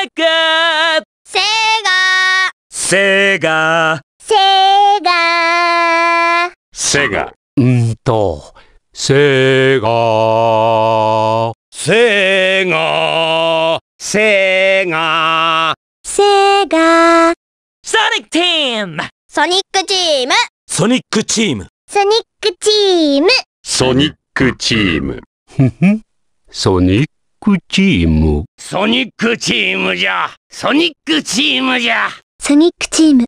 ガセガーセーガーセーガーセーガうんとセーガーセーガーセーガーセーガーソニックチームソニックチームソニックチームソニックチームソニックチームふふソニッククチーム。ソニックチームじゃソニックチームじゃソニックチーム。